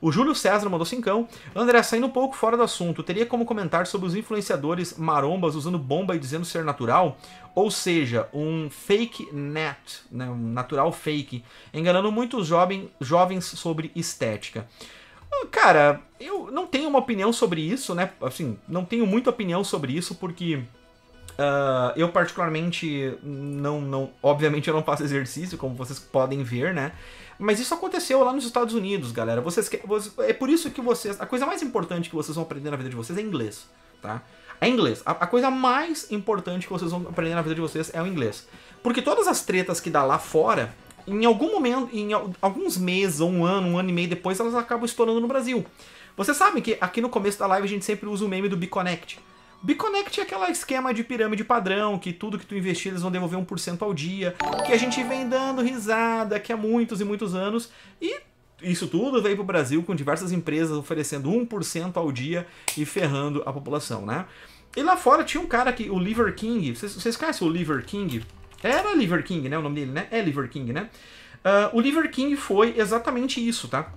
O Júlio César mandou cincão. André, saindo um pouco fora do assunto, teria como comentar sobre os influenciadores marombas usando bomba e dizendo ser natural? Ou seja, um fake net, né, um natural fake, enganando muitos jovem, jovens sobre estética. Ah, cara, eu não tenho uma opinião sobre isso, né? Assim, não tenho muita opinião sobre isso porque uh, eu particularmente não, não, obviamente eu não faço exercício, como vocês podem ver, né? Mas isso aconteceu lá nos Estados Unidos, galera. Vocês, é por isso que vocês. A coisa mais importante que vocês vão aprender na vida de vocês é inglês, tá? É inglês. A, a coisa mais importante que vocês vão aprender na vida de vocês é o inglês. Porque todas as tretas que dá lá fora, em algum momento, em alguns meses, ou um ano, um ano e meio depois, elas acabam estourando no Brasil. Vocês sabem que aqui no começo da live a gente sempre usa o meme do Biconnect. Biconnect é aquele esquema de pirâmide padrão, que tudo que tu investir eles vão devolver 1% ao dia, que a gente vem dando risada que há muitos e muitos anos, e isso tudo veio para o Brasil com diversas empresas oferecendo 1% ao dia e ferrando a população, né? E lá fora tinha um cara que, o Liver King, vocês, vocês conhecem o Liver King? Era Liver King, né? O nome dele, né? É Liver King, né? Uh, o Liver King foi exatamente isso, tá?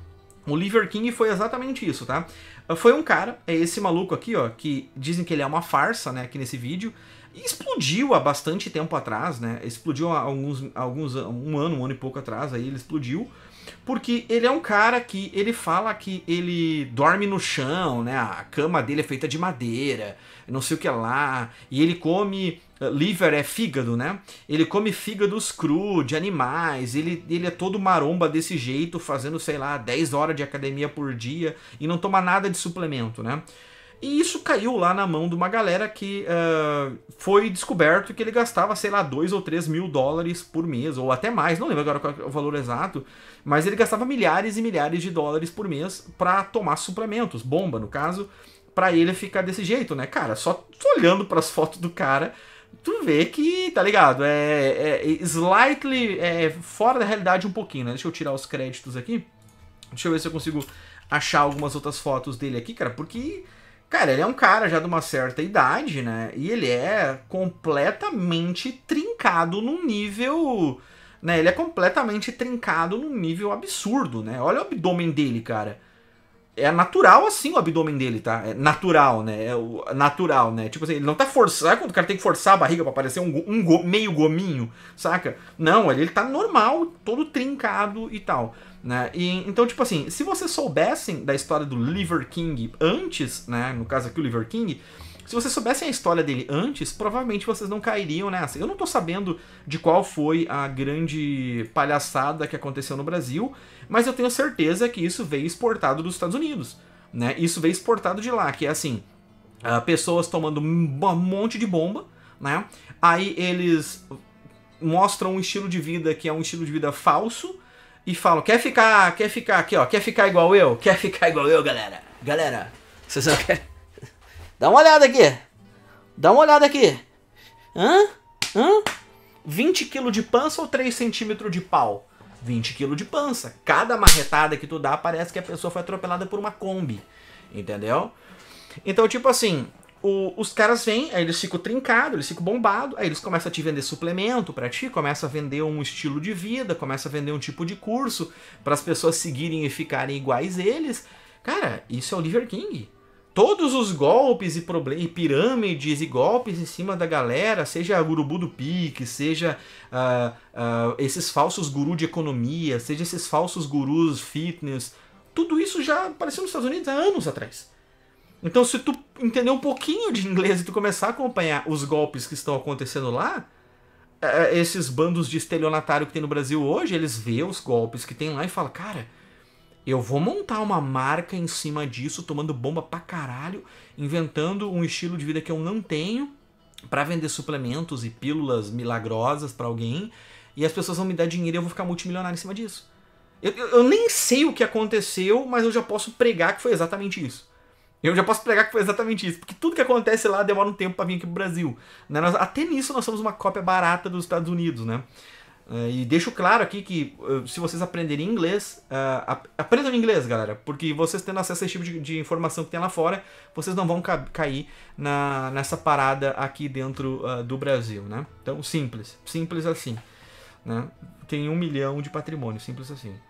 O Liver King foi exatamente isso, tá? Ah, foi um cara, é esse maluco aqui, ó, que dizem que ele é uma farsa, né, aqui nesse vídeo. E explodiu há bastante tempo atrás, né? Explodiu há alguns, alguns um ano, um ano e pouco atrás, aí ele explodiu. Porque ele é um cara que ele fala que ele dorme no chão, né? A cama dele é feita de madeira, não sei o que lá. E ele come eh, liver é fígado, né? Ele come fígados cru, de animais, ele, ele é todo maromba desse jeito, fazendo, sei lá, 10 horas de academia por dia e não toma nada de suplemento, né? E isso caiu lá na mão de uma galera que uh, foi descoberto que ele gastava, sei lá, 2 ou 3 mil dólares por mês, ou até mais, não lembro agora qual é o valor exato, mas ele gastava milhares e milhares de dólares por mês para tomar suplementos, bomba no caso, para ele ficar desse jeito, né? Cara, só olhando para as fotos do cara, tu vê que, tá ligado? É, é, é slightly é, fora da realidade um pouquinho, né? Deixa eu tirar os créditos aqui. Deixa eu ver se eu consigo achar algumas outras fotos dele aqui, cara, porque Cara, ele é um cara já de uma certa idade, né? E ele é completamente trincado num nível. Né? Ele é completamente trincado num nível absurdo, né? Olha o abdômen dele, cara. É natural assim o abdômen dele, tá? É natural, né? É o natural, né? Tipo assim, ele não tá forçado. Sabe quando o cara tem que forçar a barriga para parecer um, um go... meio gominho, saca? Não, ele, ele tá normal, todo trincado e tal. Né? E, então, tipo assim, se vocês soubessem da história do Liver King antes, né? No caso aqui, o Liver King, se vocês soubessem a história dele antes, provavelmente vocês não cairiam nessa. Eu não tô sabendo de qual foi a grande palhaçada que aconteceu no Brasil, mas eu tenho certeza que isso veio exportado dos Estados Unidos. Né? Isso veio exportado de lá, que é assim: ah, pessoas tomando um monte de bomba, né? Aí eles mostram um estilo de vida que é um estilo de vida falso e falam: quer ficar, quer ficar aqui, ó, quer ficar igual eu? Quer ficar igual eu, galera? Galera, vocês não querem? Dá uma olhada aqui. Dá uma olhada aqui. Hã? Hã? 20 kg de pança ou 3 cm de pau? 20 kg de pança. Cada marretada que tu dá parece que a pessoa foi atropelada por uma Kombi. Entendeu? Então, tipo assim, o, os caras vêm, aí eles ficam trincados, eles ficam bombados, aí eles começam a te vender suplemento para ti, começa a vender um estilo de vida, começa a vender um tipo de curso para as pessoas seguirem e ficarem iguais eles. Cara, isso é o Liver King. Todos os golpes e, e pirâmides e golpes em cima da galera, seja urubu do pique, seja uh, uh, esses falsos gurus de economia, seja esses falsos gurus fitness, tudo isso já apareceu nos Estados Unidos há anos atrás. Então, se tu entender um pouquinho de inglês e tu começar a acompanhar os golpes que estão acontecendo lá, é, é, esses bandos de estelionatário que tem no Brasil hoje, eles vê os golpes que tem lá e fala, cara, eu vou montar uma marca em cima disso, tomando bomba pra caralho, inventando um estilo de vida que eu não tenho para vender suplementos e pílulas milagrosas para alguém, e as pessoas vão me dar dinheiro e eu vou ficar multimilionário em cima disso. Eu, eu, eu nem sei o que aconteceu, mas eu já posso pregar que foi exatamente isso. Eu já posso pregar que foi exatamente isso, porque tudo que acontece lá demora um tempo para vir aqui pro Brasil. Né? Nós, até nisso nós somos uma cópia barata dos Estados Unidos, né? É, e deixo claro aqui que eh, se vocês aprenderem inglês, uh, aprendam inglês, galera, porque vocês tendo acesso a esse tipo de, de informação que tem lá fora, vocês não vão ca cair na, nessa parada aqui dentro uh, do Brasil, né? Então, simples, simples assim. Né? Tem um milhão de patrimônio, simples assim.